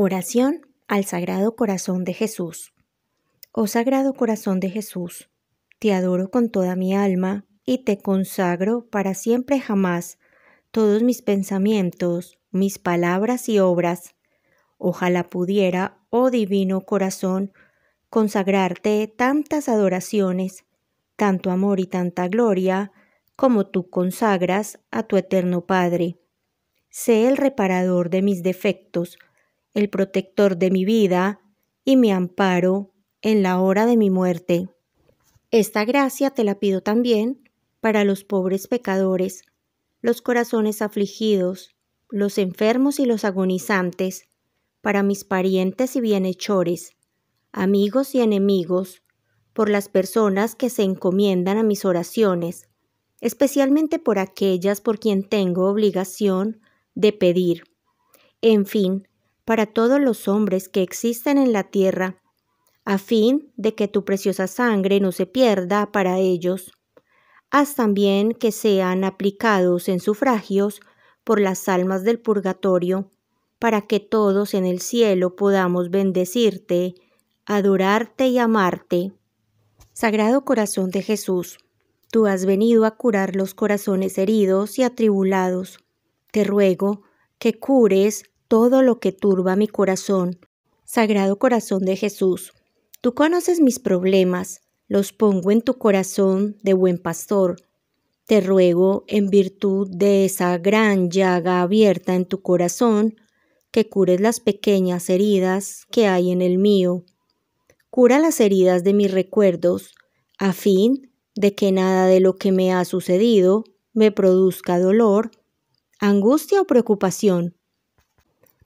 Oración al Sagrado Corazón de Jesús. Oh Sagrado Corazón de Jesús, te adoro con toda mi alma y te consagro para siempre jamás todos mis pensamientos, mis palabras y obras. Ojalá pudiera, oh Divino Corazón, consagrarte tantas adoraciones, tanto amor y tanta gloria, como tú consagras a tu eterno Padre. Sé el reparador de mis defectos, el protector de mi vida y mi amparo en la hora de mi muerte. Esta gracia te la pido también para los pobres pecadores, los corazones afligidos, los enfermos y los agonizantes, para mis parientes y bienhechores, amigos y enemigos, por las personas que se encomiendan a mis oraciones, especialmente por aquellas por quien tengo obligación de pedir. En fin, para todos los hombres que existen en la tierra, a fin de que tu preciosa sangre no se pierda para ellos. Haz también que sean aplicados en sufragios por las almas del purgatorio, para que todos en el cielo podamos bendecirte, adorarte y amarte. Sagrado Corazón de Jesús, tú has venido a curar los corazones heridos y atribulados. Te ruego que cures todo lo que turba mi corazón. Sagrado corazón de Jesús, tú conoces mis problemas, los pongo en tu corazón de buen pastor. Te ruego, en virtud de esa gran llaga abierta en tu corazón, que cures las pequeñas heridas que hay en el mío. Cura las heridas de mis recuerdos, a fin de que nada de lo que me ha sucedido me produzca dolor, angustia o preocupación,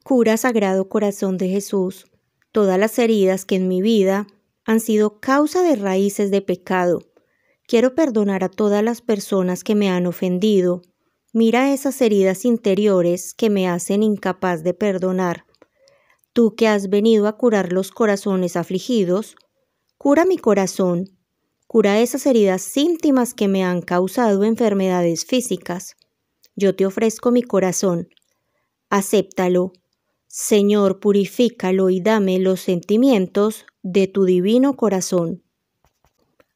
Cura Sagrado Corazón de Jesús, todas las heridas que en mi vida han sido causa de raíces de pecado. Quiero perdonar a todas las personas que me han ofendido. Mira esas heridas interiores que me hacen incapaz de perdonar. Tú que has venido a curar los corazones afligidos, cura mi corazón, cura esas heridas íntimas que me han causado enfermedades físicas. Yo te ofrezco mi corazón. Acéptalo Señor, purifícalo y dame los sentimientos de tu divino corazón.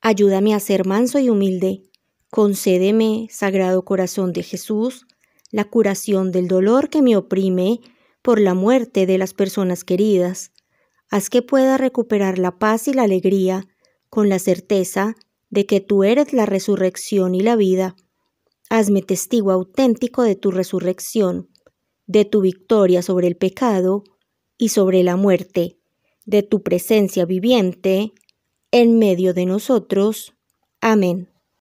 Ayúdame a ser manso y humilde. Concédeme, Sagrado Corazón de Jesús, la curación del dolor que me oprime por la muerte de las personas queridas. Haz que pueda recuperar la paz y la alegría con la certeza de que tú eres la resurrección y la vida. Hazme testigo auténtico de tu resurrección de tu victoria sobre el pecado y sobre la muerte, de tu presencia viviente en medio de nosotros. Amén.